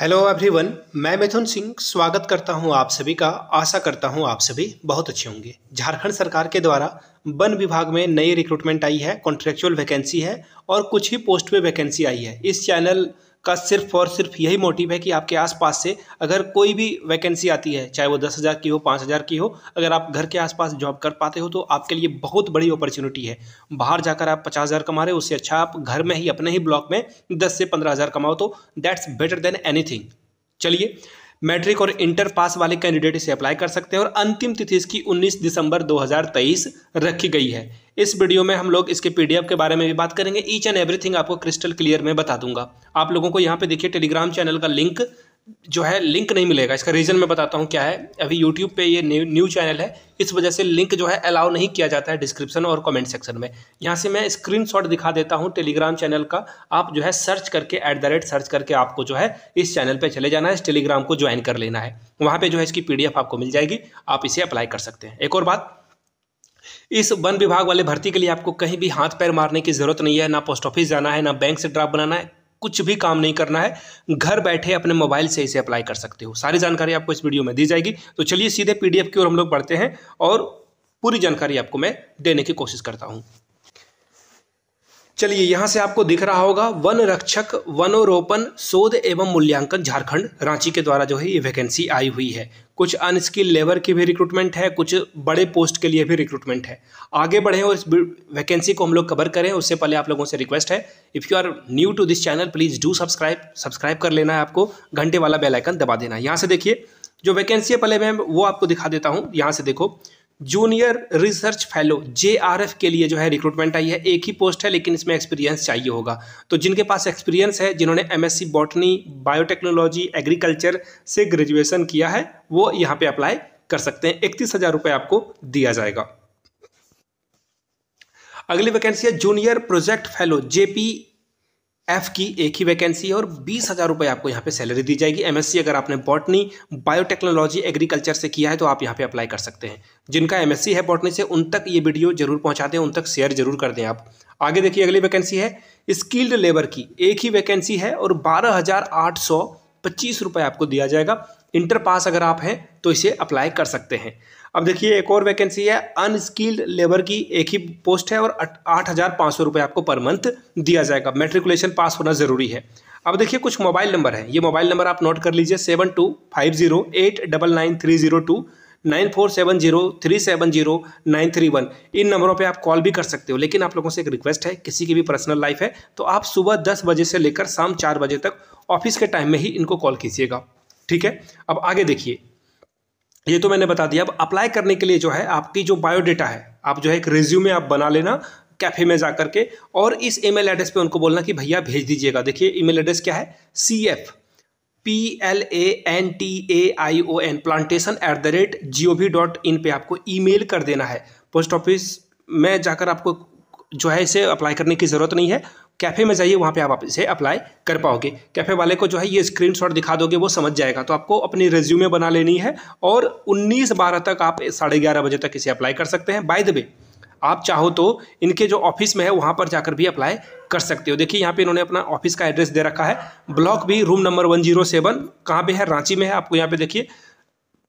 hello everyone मैं मिथुन सिंह स्वागत करता हूं आप सभी का आशा करता हूं आप सभी बहुत अच्छे होंगे झारखंड सरकार के द्वारा वन विभाग में नई रिक्रूटमेंट आई है कॉन्ट्रेक्चुअल वैकेंसी है और कुछ ही पोस्ट पे वैकेंसी आई है इस चैनल का सिर्फ और सिर्फ यही मोटिव है कि आपके आसपास से अगर कोई भी वैकेंसी आती है चाहे वो दस हज़ार की हो पाँच हज़ार की हो अगर आप घर के आसपास जॉब कर पाते हो तो आपके लिए बहुत बड़ी अपॉर्चुनिटी है बाहर जाकर आप पचास हज़ार कमा रहे हो उससे अच्छा आप घर में ही अपने ही ब्लॉक में दस से पंद्रह हज़ार कमाओ तो दैट्स बेटर देन एनीथिंग चलिए मैट्रिक और इंटर पास वाले कैंडिडेट इसे अप्लाई कर सकते हैं और अंतिम तिथि इसकी 19 दिसंबर 2023 रखी गई है इस वीडियो में हम लोग इसके पीडीएफ के बारे में भी बात करेंगे ईच एंड एवरीथिंग आपको क्रिस्टल क्लियर में बता दूंगा आप लोगों को यहाँ पे देखिए टेलीग्राम चैनल का लिंक जो है लिंक नहीं मिलेगा इसका रीज़न मैं बताता हूँ क्या है अभी यूट्यूब पे ये न्यू चैनल है इस वजह से लिंक जो है अलाउ नहीं किया जाता है डिस्क्रिप्शन और कमेंट सेक्शन में यहाँ से मैं स्क्रीनशॉट दिखा देता हूँ टेलीग्राम चैनल का आप जो है सर्च करके एट द रेट सर्च करके आपको जो है इस चैनल पर चले जाना है इस टेलीग्राम को ज्वाइन कर लेना है वहाँ पर जो है इसकी पी आपको मिल जाएगी आप इसे अप्लाई कर सकते हैं एक और बात इस वन विभाग वाले भर्ती के लिए आपको कहीं भी हाथ पैर मारने की जरूरत नहीं है ना पोस्ट ऑफिस जाना है ना बैंक से ड्राफ्ट बनाना है कुछ भी काम नहीं करना है घर बैठे अपने मोबाइल से इसे अप्लाई कर सकते हो सारी जानकारी आपको इस वीडियो में दी जाएगी तो चलिए सीधे पीडीएफ की ओर हम लोग बढ़ते हैं और पूरी जानकारी आपको मैं देने की कोशिश करता हूँ चलिए यहां से आपको दिख रहा होगा वन रक्षक वनोरोपण शोध एवं मूल्यांकन झारखंड रांची के द्वारा जो है ये वैकेंसी आई हुई है कुछ अनस्किल लेबर की भी रिक्रूटमेंट है कुछ बड़े पोस्ट के लिए भी रिक्रूटमेंट है आगे बढ़ें और इस वैकेंसी को हम लोग कवर करें उससे पहले आप लोगों से रिक्वेस्ट है if you are new to this channel please do subscribe subscribe कर लेना है आपको घंटे वाला बेलाइकन दबा देना है यहाँ से देखिए जो वैकेंसी है पहले मैं वो आपको दिखा देता हूँ यहाँ से देखो junior research fellow J R F के लिए जो है रिक्रूटमेंट आई है एक ही पोस्ट है लेकिन इसमें एक्सपीरियंस चाहिए होगा तो जिनके पास एक्सपीरियंस है जिन्होंने M S C botany biotechnology agriculture से ग्रेजुएशन किया है वो यहाँ पे अप्लाई कर सकते हैं इकतीस हज़ार रुपये आपको दिया जाएगा अगली वैकेंसी है junior project fellow JP F की एक ही वैकेंसी है और बीस हज़ार रुपये आपको यहाँ पे सैलरी दी जाएगी एमएससी अगर आपने बॉटनी बायोटेक्नोलॉजी एग्रीकल्चर से किया है तो आप यहाँ पे अप्लाई कर सकते हैं जिनका एमएससी है बॉटनी से उन तक ये वीडियो जरूर पहुँचा दें उन तक शेयर जरूर कर दें आप आगे देखिए अगली वैकेंसी है स्किल्ड लेबर की एक ही वैकेंसी है और बारह पच्चीस रुपये आपको दिया जाएगा इंटर पास अगर आप हैं तो इसे अप्लाई कर सकते हैं अब देखिए एक और वैकेंसी है अनस्किल्ड लेबर की एक ही पोस्ट है और आठ हज़ार पाँच सौ रुपये आपको पर मंथ दिया जाएगा मेट्रिकुलेशन पास होना ज़रूरी है अब देखिए कुछ मोबाइल नंबर है ये मोबाइल नंबर आप नोट कर लीजिए seven two five zero eight double nine three zero two nine four seven zero three seven zero nine three one इन नंबरों पे आप कॉल भी कर सकते हो लेकिन आप लोगों से एक रिक्वेस्ट है किसी की भी पर्सनल लाइफ है तो आप सुबह दस बजे से लेकर शाम चार बजे तक ऑफिस के टाइम में ही इनको कॉल कीजिएगा ठीक है अब आगे देखिए ये तो मैंने बता दिया अब अप्लाई करने के लिए जो है आपकी जो बायोडेटा है आप जो है एक रिज्यूमे आप बना लेना कैफ़े में जा करके और इस ईमेल एड्रेस पे उनको बोलना कि भैया भेज दीजिएगा देखिए ईमेल एड्रेस क्या है C F P L A N T A I O N plantation at the rate G O V dot in पर आपको ई मेल कर देना है पोस्ट ऑफिस में जाकर आपको जो है इसे अप्लाई करने की ज़रूरत नहीं है कैफ़े में जाइए वहाँ पे आप इसे अप्लाई कर पाओगे कैफ़े वाले को जो है ये स्क्रीनशॉट दिखा दोगे वो समझ जाएगा तो आपको अपनी रेज्यूमे बना लेनी है और 19 बारह तक आप साढ़े ग्यारह बजे तक इसे अप्लाई कर सकते हैं बाय द वे आप चाहो तो इनके जो ऑफिस में है वहाँ पर जाकर भी अप्लाई कर सकते हो देखिए यहाँ पे इन्होंने अपना ऑफिस का एड्रेस दे रखा है ब्लॉक भी room number one zero seven कहाँ पर है रांची में है आपको यहाँ पे देखिए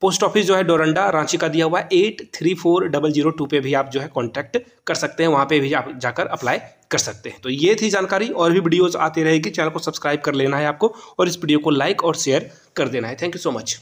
पोस्ट ऑफिस जो है डोरंडा रांची का दिया हुआ है eight three four double zero two पे भी आप जो है कॉन्टैक्ट कर सकते हैं वहाँ पर भी आप जाकर अप्लाई कर सकते हैं तो ये थी जानकारी और भी वीडियोज़ आती रहेगी चैनल को सब्सक्राइब कर लेना है आपको और इस वीडियो को लाइक और शेयर कर देना है थैंक यू सो मच